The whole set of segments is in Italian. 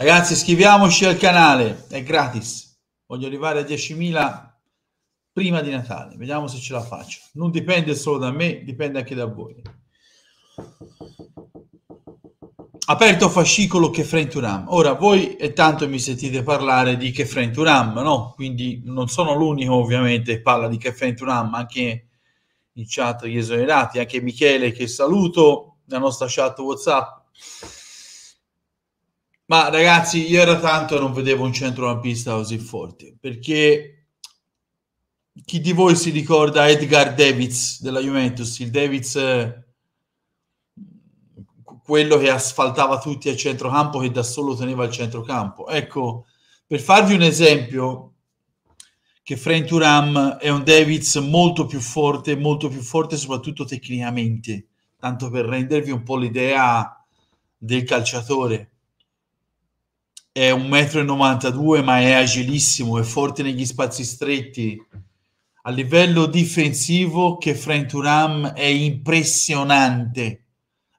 Ragazzi, iscriviamoci al canale, è gratis. Voglio arrivare a 10.000 prima di Natale, vediamo se ce la faccio. Non dipende solo da me, dipende anche da voi. Aperto fascicolo Kefren Turam. Ora, voi e tanto mi sentite parlare di Kefren Turam, no? Quindi non sono l'unico ovviamente che parla di Kefren Turam, anche in chat gli esonerati, anche Michele che saluto, la nostra chat WhatsApp ma ragazzi, io era tanto non vedevo un centrocampista così forte, perché chi di voi si ricorda Edgar Davids della Juventus? Il Davids, eh, quello che asfaltava tutti al centrocampo, che da solo teneva il centrocampo. Ecco, per farvi un esempio, che Frank Turam è un Davids molto più forte, molto più forte soprattutto tecnicamente, tanto per rendervi un po' l'idea del calciatore è 1,92 m ma è agilissimo, è forte negli spazi stretti. A livello difensivo che Frank Turam è impressionante,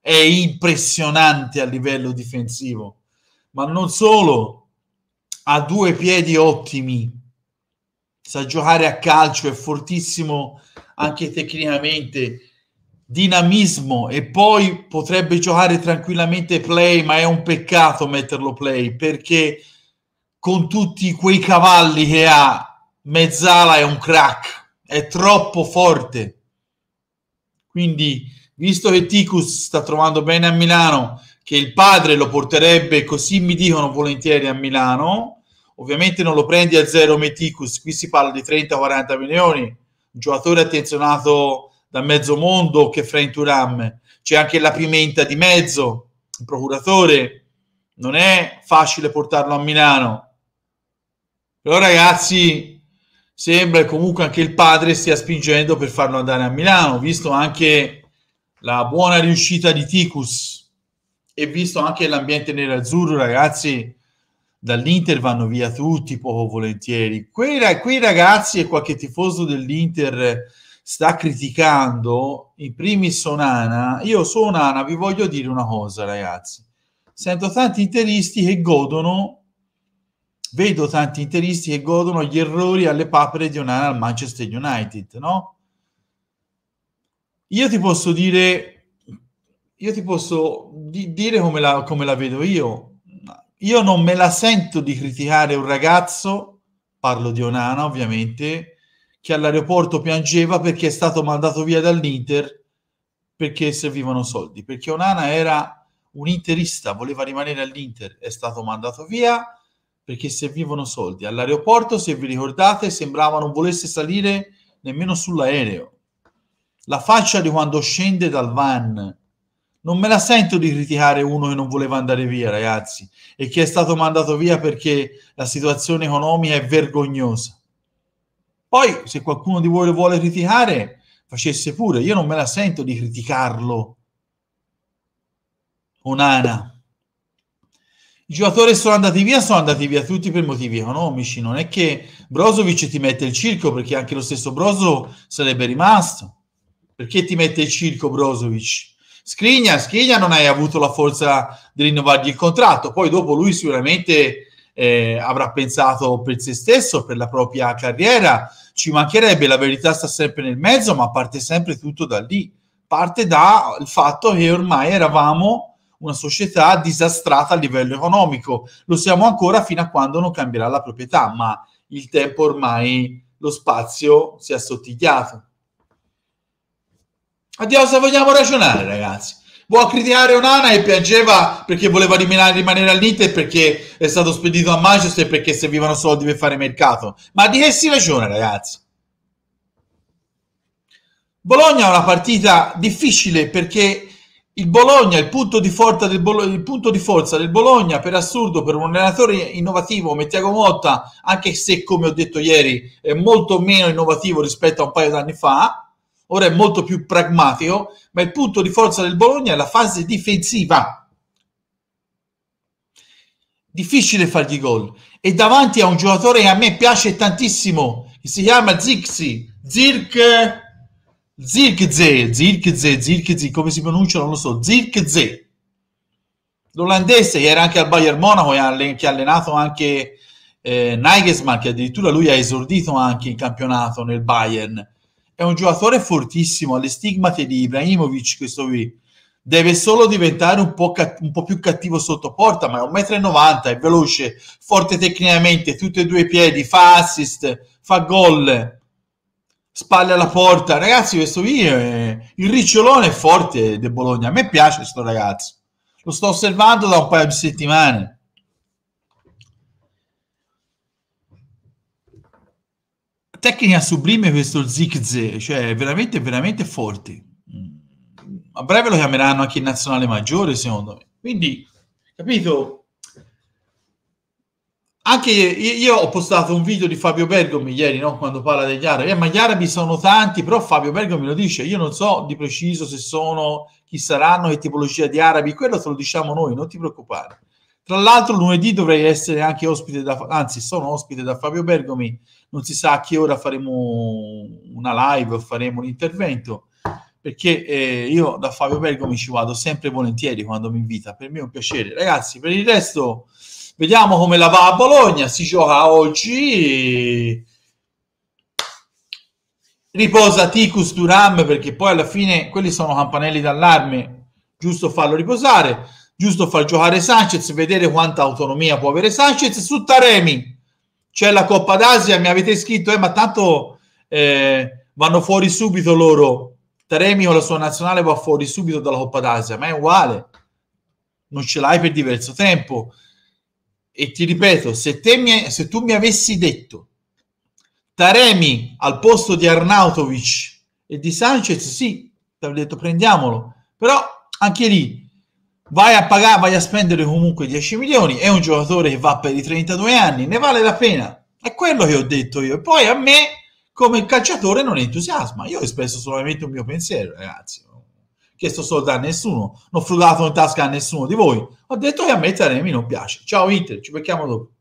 è impressionante a livello difensivo, ma non solo, ha due piedi ottimi, sa giocare a calcio, è fortissimo anche tecnicamente dinamismo e poi potrebbe giocare tranquillamente play, ma è un peccato metterlo play perché con tutti quei cavalli che ha, Mezzala è un crack, è troppo forte. Quindi, visto che Ticus sta trovando bene a Milano, che il padre lo porterebbe, così mi dicono volentieri a Milano, ovviamente non lo prendi a zero Meticus, qui si parla di 30-40 milioni, un giocatore attenzionato da mezzo mondo che fra Inturam, c'è anche la pimenta di mezzo, il procuratore, non è facile portarlo a Milano. Però ragazzi, sembra comunque anche il padre stia spingendo per farlo andare a Milano, visto anche la buona riuscita di Ticus e visto anche l'ambiente nerazzurro, ragazzi, dall'Inter vanno via tutti poco volentieri. Quei, quei ragazzi e qualche tifoso dell'Inter sta criticando in primis Sonana, io su Onana vi voglio dire una cosa, ragazzi. Sento tanti interisti che godono, vedo tanti interisti che godono gli errori alle papere di Onana al Manchester United, no? Io ti posso dire, io ti posso di- dire come la, come la vedo io. Io non me la sento di criticare un ragazzo, parlo di Onana ovviamente, che all'aeroporto piangeva perché è stato mandato via dall'Inter perché servivano soldi, perché Onana era un interista, voleva rimanere all'Inter, è stato mandato via perché servivano soldi. All'aeroporto, se vi ricordate, sembrava non volesse salire nemmeno sull'aereo. La faccia di quando scende dal van. Non me la sento di criticare uno che non voleva andare via, ragazzi, e che è stato mandato via perché la situazione economica è vergognosa poi, se qualcuno di voi lo vuole criticare, facesse pure. Io non me la sento di criticarlo. Un'ana. I giocatori sono andati via, sono andati via tutti per motivi economici. Non è che Brozovic ti mette il circo, perché anche lo stesso Brozo sarebbe rimasto. Perché ti mette il circo Brozovic? Scrigna, Scrigna non hai avuto la forza di rinnovargli il contratto. Poi dopo lui sicuramente eh, avrà pensato per se stesso, per la propria carriera. Ci mancherebbe, la verità sta sempre nel mezzo, ma parte sempre tutto da lì. Parte dal fatto che ormai eravamo una società disastrata a livello economico. Lo siamo ancora fino a quando non cambierà la proprietà, ma il tempo ormai, lo spazio si è assottigliato. Addio se vogliamo ragionare, ragazzi? Vuoi criticare Onana e piangeva perché voleva rimanere, rimanere all'Inter perché è stato spedito a Manchester perché servivano soldi per fare mercato. Ma di che si ragiona, ragazzi? Bologna è una partita difficile perché il Bologna, il punto, Bologna, il punto di forza del Bologna, per assurdo, per un allenatore innovativo come Tiago Motta, anche se, come ho detto ieri, è molto meno innovativo rispetto a un paio d'anni fa, ora è molto più pragmatico, ma il punto di forza del Bologna è la fase difensiva. Difficile fargli gol. E davanti a un giocatore che a me piace tantissimo, che si chiama Zixi, Zirk... Zirkze, Zirkze, Zirkze, come si pronuncia non lo so, Zirkze, l'olandese che era anche al Bayern Monaco e che ha allenato anche eh, Nagelsmann, che addirittura lui ha esordito anche in campionato nel Bayern, è un giocatore fortissimo, alle stigmate di Ibrahimovic questo qui. Deve solo diventare un po', catt- un po più cattivo sotto porta, ma è un metro e m, è veloce, forte tecnicamente, tutti e due i piedi, fa assist, fa gol, spalle alla porta. Ragazzi, questo qui è il ricciolone è forte del Bologna. A me piace questo ragazzo. Lo sto osservando da un paio di settimane. tecnica sublime questo Zigze, cioè veramente, veramente forte. A breve lo chiameranno anche in nazionale maggiore, secondo me. Quindi, capito? Anche io ho postato un video di Fabio Bergomi ieri, no? quando parla degli arabi. Eh, ma gli arabi sono tanti, però Fabio Bergomi lo dice. Io non so di preciso se sono, chi saranno, che tipologia di arabi. Quello te lo diciamo noi, non ti preoccupare. Tra l'altro lunedì dovrei essere anche ospite da, anzi sono ospite da Fabio Bergomi non si sa a che ora faremo una live o faremo un intervento, perché eh, io da Fabio Bergomi ci vado sempre volentieri quando mi invita, per me è un piacere. Ragazzi, per il resto vediamo come la va a Bologna, si gioca oggi. Eh, riposa Ticus Duram perché poi alla fine quelli sono campanelli d'allarme, giusto farlo riposare, giusto far giocare Sanchez, vedere quanta autonomia può avere Sanchez su Taremi c'è la Coppa d'Asia, mi avete scritto, eh, ma tanto eh, vanno fuori subito loro. Taremi o la sua nazionale va fuori subito dalla Coppa d'Asia, ma è uguale. Non ce l'hai per diverso tempo. E ti ripeto, se, mi, se tu mi avessi detto Taremi al posto di Arnautovic e di Sanchez, sì, ti avrei detto prendiamolo. Però anche lì vai a pagare, vai a spendere comunque 10 milioni, è un giocatore che va per i 32 anni, ne vale la pena. È quello che ho detto io. E poi a me, come calciatore, non entusiasma. Io ho espresso solamente un mio pensiero, ragazzi. Non ho chiesto soldi a nessuno, non ho frullato in tasca a nessuno di voi. Ho detto che a me Taremi non piace. Ciao Inter, ci becchiamo dopo.